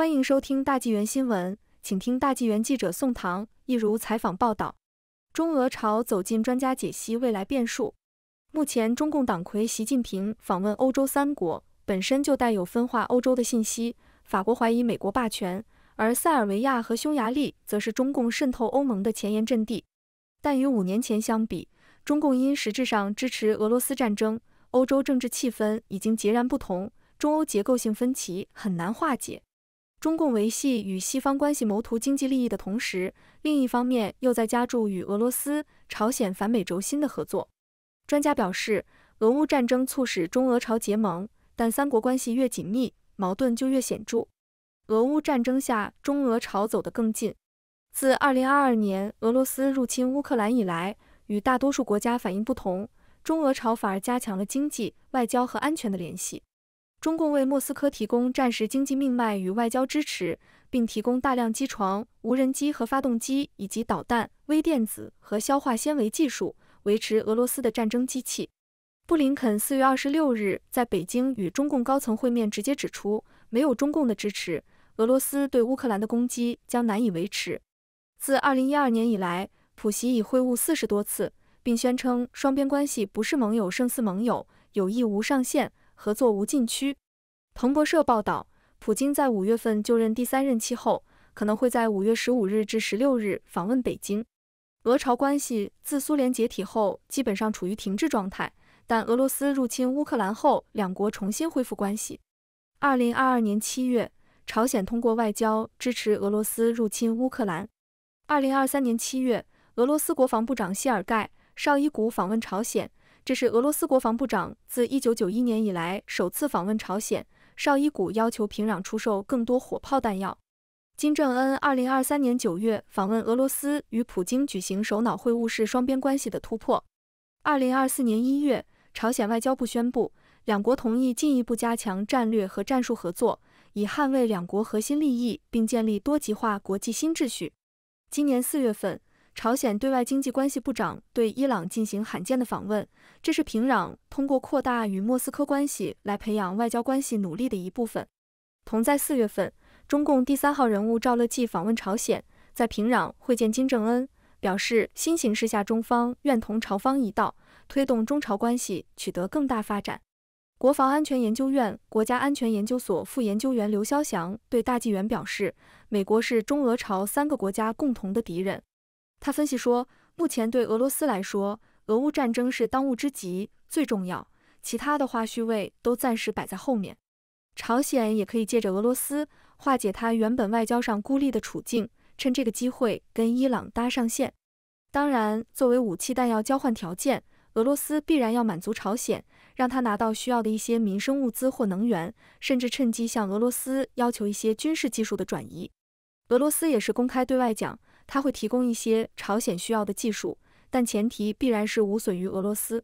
欢迎收听大纪元新闻，请听大纪元记者宋唐一如采访报道：中俄朝走近专家解析未来变数。目前，中共党魁习近平访问欧洲三国，本身就带有分化欧洲的信息。法国怀疑美国霸权，而塞尔维亚和匈牙利则是中共渗透欧盟的前沿阵地。但与五年前相比，中共因实质上支持俄罗斯战争，欧洲政治气氛已经截然不同，中欧结构性分歧很难化解。中共维系与西方关系谋图经济利益的同时，另一方面又在加注与俄罗斯、朝鲜反美轴心的合作。专家表示，俄乌战争促使中俄朝结盟，但三国关系越紧密，矛盾就越显著。俄乌战争下，中俄朝走得更近。自2022年俄罗斯入侵乌克兰以来，与大多数国家反应不同，中俄朝反而加强了经济、外交和安全的联系。中共为莫斯科提供战时经济命脉与外交支持，并提供大量机床、无人机和发动机，以及导弹、微电子和消化纤维技术，维持俄罗斯的战争机器。布林肯四月二十六日在北京与中共高层会面，直接指出，没有中共的支持，俄罗斯对乌克兰的攻击将难以维持。自二零一二年以来，普京已会晤四十多次，并宣称双边关系不是盟友胜似盟友，友谊无上限。合作无禁区。彭博社报道，普京在五月份就任第三任期后，可能会在五月十五日至十六日访问北京。俄朝关系自苏联解体后基本上处于停滞状态，但俄罗斯入侵乌克兰后，两国重新恢复关系。二零二二年七月，朝鲜通过外交支持俄罗斯入侵乌克兰。二零二三年七月，俄罗斯国防部长谢尔盖绍伊古访问朝鲜。这是俄罗斯国防部长自一九九一年以来首次访问朝鲜。绍伊古要求平壤出售更多火炮弹药。金正恩二零二三年九月访问俄罗斯，与普京举行首脑会晤是双边关系的突破。二零二四年一月，朝鲜外交部宣布，两国同意进一步加强战略和战术合作，以捍卫两国核心利益，并建立多极化国际新秩序。今年四月份。朝鲜对外经济关系部长对伊朗进行罕见的访问，这是平壤通过扩大与莫斯科关系来培养外交关系努力的一部分。同在四月份，中共第三号人物赵乐际访问朝鲜，在平壤会见金正恩，表示新形势下中方愿同朝方一道推动中朝关系取得更大发展。国防安全研究院国家安全研究所副研究员刘肖祥对大纪元表示，美国是中俄朝三个国家共同的敌人。他分析说，目前对俄罗斯来说，俄乌战争是当务之急，最重要，其他的花絮位都暂时摆在后面。朝鲜也可以借着俄罗斯化解他原本外交上孤立的处境，趁这个机会跟伊朗搭上线。当然，作为武器弹药交换条件，俄罗斯必然要满足朝鲜，让他拿到需要的一些民生物资或能源，甚至趁机向俄罗斯要求一些军事技术的转移。俄罗斯也是公开对外讲。他会提供一些朝鲜需要的技术，但前提必然是无损于俄罗斯。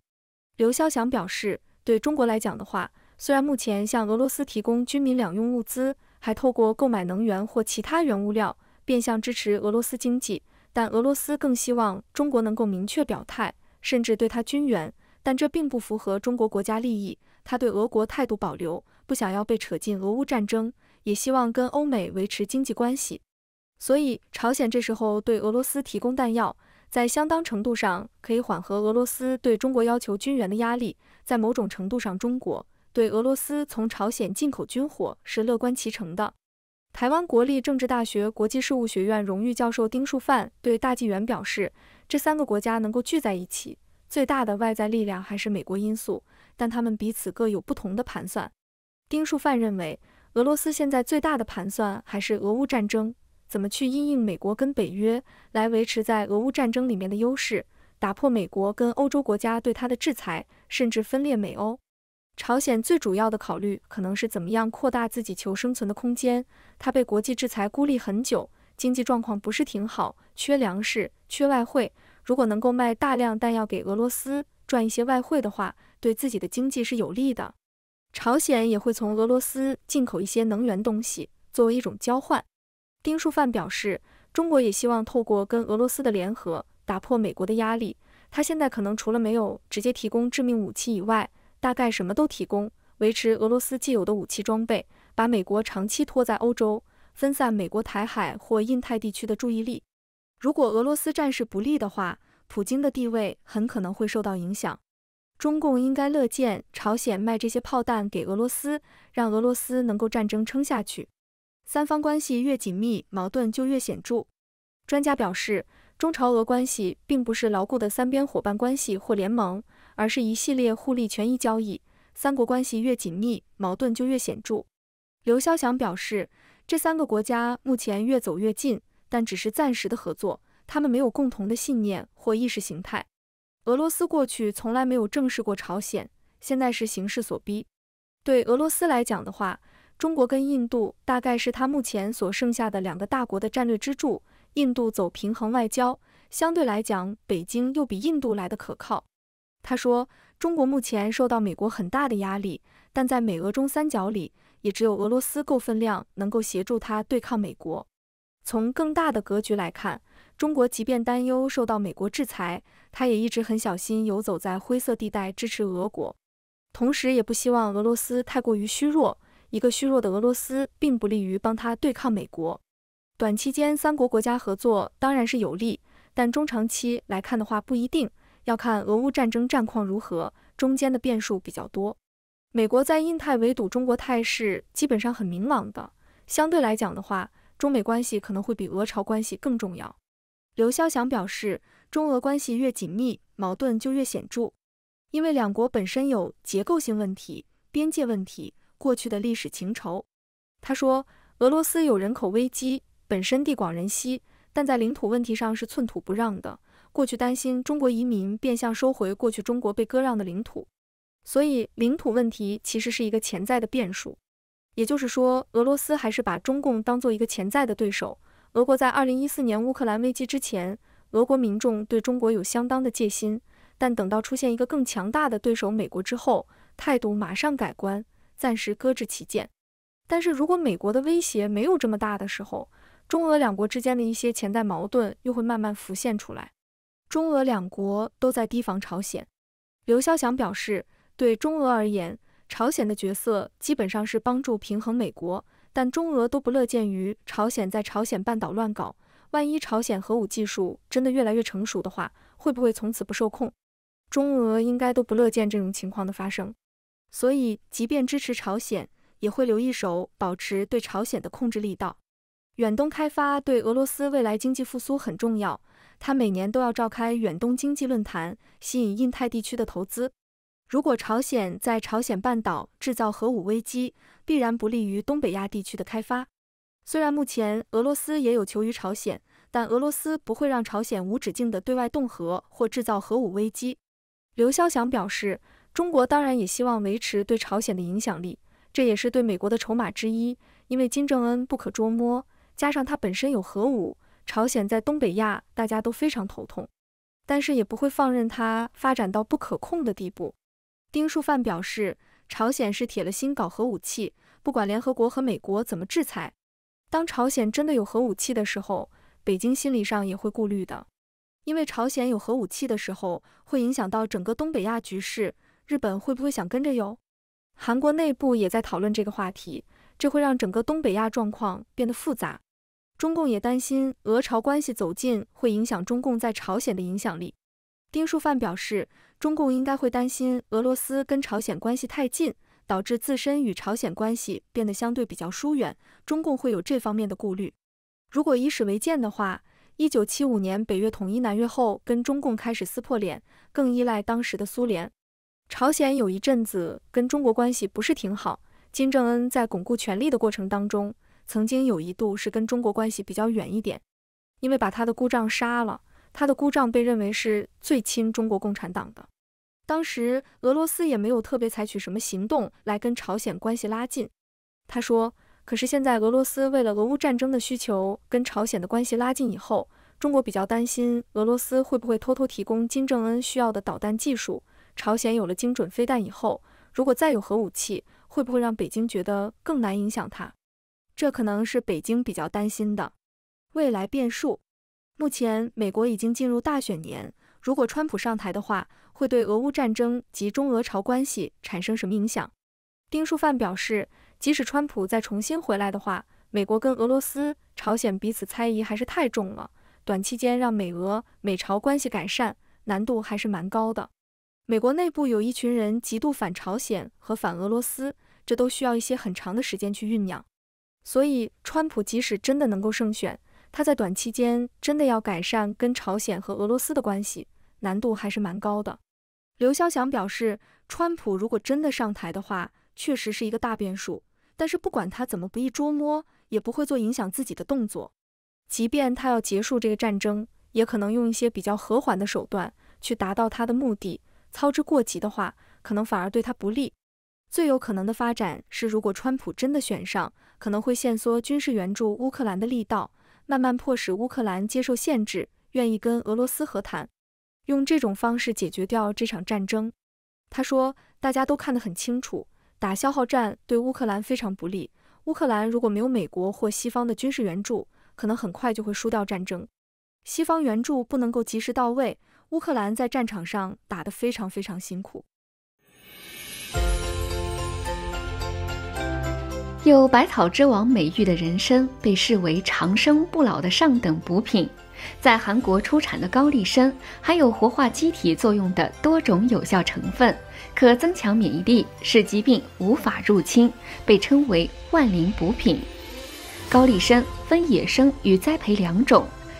刘肖祥表示，对中国来讲的话，虽然目前向俄罗斯提供军民两用物资，还透过购买能源或其他原物料，变相支持俄罗斯经济，但俄罗斯更希望中国能够明确表态，甚至对他军援，但这并不符合中国国家利益。他对俄国态度保留，不想要被扯进俄乌战争，也希望跟欧美维持经济关系。所以，朝鲜这时候对俄罗斯提供弹药，在相当程度上可以缓和俄罗斯对中国要求军援的压力。在某种程度上，中国对俄罗斯从朝鲜进口军火是乐观其成的。台湾国立政治大学国际事务学院荣誉教授丁树范对大纪元表示，这三个国家能够聚在一起，最大的外在力量还是美国因素，但他们彼此各有不同的盘算。丁树范认为，俄罗斯现在最大的盘算还是俄乌战争。怎么去因应美国跟北约来维持在俄乌战争里面的优势，打破美国跟欧洲国家对它的制裁，甚至分裂美欧？朝鲜最主要的考虑可能是怎么样扩大自己求生存的空间。它被国际制裁孤立很久，经济状况不是挺好，缺粮食，缺外汇。如果能够卖大量弹药给俄罗斯，赚一些外汇的话，对自己的经济是有利的。朝鲜也会从俄罗斯进口一些能源东西，作为一种交换。丁树范表示，中国也希望透过跟俄罗斯的联合，打破美国的压力。他现在可能除了没有直接提供致命武器以外，大概什么都提供，维持俄罗斯既有的武器装备，把美国长期拖在欧洲，分散美国台海或印太地区的注意力。如果俄罗斯战事不利的话，普京的地位很可能会受到影响。中共应该乐见朝鲜卖这些炮弹给俄罗斯，让俄罗斯能够战争撑下去。三方关系越紧密，矛盾就越显著。专家表示，中朝俄关系并不是牢固的三边伙伴关系或联盟，而是一系列互利权益交易。三国关系越紧密，矛盾就越显著。刘肖祥表示，这三个国家目前越走越近，但只是暂时的合作，他们没有共同的信念或意识形态。俄罗斯过去从来没有正视过朝鲜，现在是形势所逼。对俄罗斯来讲的话，中国跟印度大概是他目前所剩下的两个大国的战略支柱。印度走平衡外交，相对来讲，北京又比印度来的可靠。他说，中国目前受到美国很大的压力，但在美俄中三角里，也只有俄罗斯够分量，能够协助他对抗美国。从更大的格局来看，中国即便担忧受到美国制裁，他也一直很小心，游走在灰色地带，支持俄国，同时也不希望俄罗斯太过于虚弱。一个虚弱的俄罗斯并不利于帮他对抗美国。短期间三国国家合作当然是有利，但中长期来看的话，不一定要看俄乌战争战况如何，中间的变数比较多。美国在印太围堵中国态势基本上很明朗的，相对来讲的话，中美关系可能会比俄朝关系更重要。刘肖祥表示，中俄关系越紧密，矛盾就越显著，因为两国本身有结构性问题、边界问题。过去的历史情仇，他说，俄罗斯有人口危机，本身地广人稀，但在领土问题上是寸土不让的。过去担心中国移民变相收回过去中国被割让的领土，所以领土问题其实是一个潜在的变数。也就是说，俄罗斯还是把中共当做一个潜在的对手。俄国在二零一四年乌克兰危机之前，俄国民众对中国有相当的戒心，但等到出现一个更强大的对手美国之后，态度马上改观。暂时搁置其见，但是如果美国的威胁没有这么大的时候，中俄两国之间的一些潜在矛盾又会慢慢浮现出来。中俄两国都在提防朝鲜。刘肖祥表示，对中俄而言，朝鲜的角色基本上是帮助平衡美国，但中俄都不乐见于朝鲜在朝鲜半岛乱搞。万一朝鲜核武技术真的越来越成熟的话，会不会从此不受控？中俄应该都不乐见这种情况的发生。所以，即便支持朝鲜，也会留一手，保持对朝鲜的控制力道。远东开发对俄罗斯未来经济复苏很重要，他每年都要召开远东经济论坛，吸引印太地区的投资。如果朝鲜在朝鲜半岛制造核武危机，必然不利于东北亚地区的开发。虽然目前俄罗斯也有求于朝鲜，但俄罗斯不会让朝鲜无止境的对外动核或制造核武危机。刘肖祥表示。中国当然也希望维持对朝鲜的影响力，这也是对美国的筹码之一。因为金正恩不可捉摸，加上他本身有核武，朝鲜在东北亚大家都非常头痛，但是也不会放任他发展到不可控的地步。丁树范表示，朝鲜是铁了心搞核武器，不管联合国和美国怎么制裁。当朝鲜真的有核武器的时候，北京心理上也会顾虑的，因为朝鲜有核武器的时候，会影响到整个东北亚局势。日本会不会想跟着游？韩国内部也在讨论这个话题，这会让整个东北亚状况变得复杂。中共也担心俄朝关系走近会影响中共在朝鲜的影响力。丁树范表示，中共应该会担心俄罗斯跟朝鲜关系太近，导致自身与朝鲜关系变得相对比较疏远，中共会有这方面的顾虑。如果以史为鉴的话，一九七五年北越统一南越后，跟中共开始撕破脸，更依赖当时的苏联。朝鲜有一阵子跟中国关系不是挺好。金正恩在巩固权力的过程当中，曾经有一度是跟中国关系比较远一点，因为把他的姑丈杀了，他的姑丈被认为是最亲中国共产党的。当时俄罗斯也没有特别采取什么行动来跟朝鲜关系拉近。他说，可是现在俄罗斯为了俄乌战争的需求，跟朝鲜的关系拉近以后，中国比较担心俄罗斯会不会偷偷提供金正恩需要的导弹技术。朝鲜有了精准飞弹以后，如果再有核武器，会不会让北京觉得更难影响它？这可能是北京比较担心的未来变数。目前美国已经进入大选年，如果川普上台的话，会对俄乌战争及中俄朝关系产生什么影响？丁书范表示，即使川普再重新回来的话，美国跟俄罗斯、朝鲜彼此猜疑还是太重了，短期间让美俄、美朝关系改善难度还是蛮高的。美国内部有一群人极度反朝鲜和反俄罗斯，这都需要一些很长的时间去酝酿。所以，川普即使真的能够胜选，他在短期间真的要改善跟朝鲜和俄罗斯的关系，难度还是蛮高的。刘肖祥表示，川普如果真的上台的话，确实是一个大变数。但是不管他怎么不易捉摸，也不会做影响自己的动作。即便他要结束这个战争，也可能用一些比较和缓的手段去达到他的目的。操之过急的话，可能反而对他不利。最有可能的发展是，如果川普真的选上，可能会限缩军事援助乌克兰的力道，慢慢迫使乌克兰接受限制，愿意跟俄罗斯和谈，用这种方式解决掉这场战争。他说，大家都看得很清楚，打消耗战对乌克兰非常不利。乌克兰如果没有美国或西方的军事援助，可能很快就会输掉战争。西方援助不能够及时到位。乌克兰在战场上打得非常非常辛苦。有“百草之王”美誉的人参，被视为长生不老的上等补品。在韩国出产的高丽参，含有活化机体作用的多种有效成分，可增强免疫力，使疾病无法入侵，被称为“万灵补品”。高丽参分野生与栽培两种。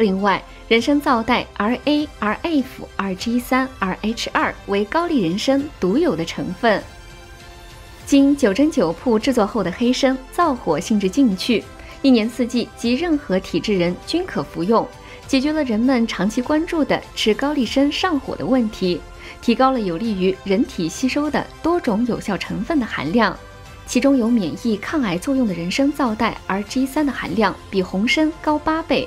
另外，人参皂苷 R A、R F、R G 三、R H 二为高丽人参独有的成分。经九蒸九铺制作后的黑参，燥火性质进去，一年四季及任何体质人均可服用，解决了人们长期关注的吃高丽参上火的问题，提高了有利于人体吸收的多种有效成分的含量，其中有免疫抗癌作用的人参皂苷 R G 三的含量比红参高八倍。